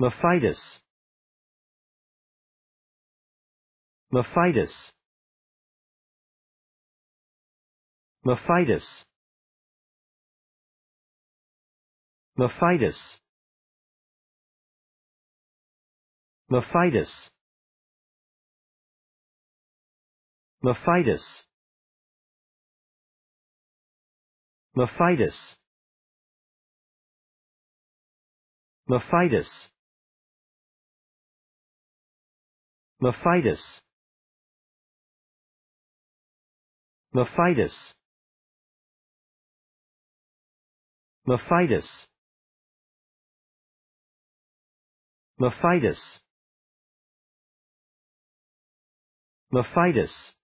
Mephitis. Mephitis. Mephitis. Mephitis. Mephitis. Mephitis. Mephitis. Mephitis. Mephitis. Mephitis. Mephitis. Mephitis. Mephitis.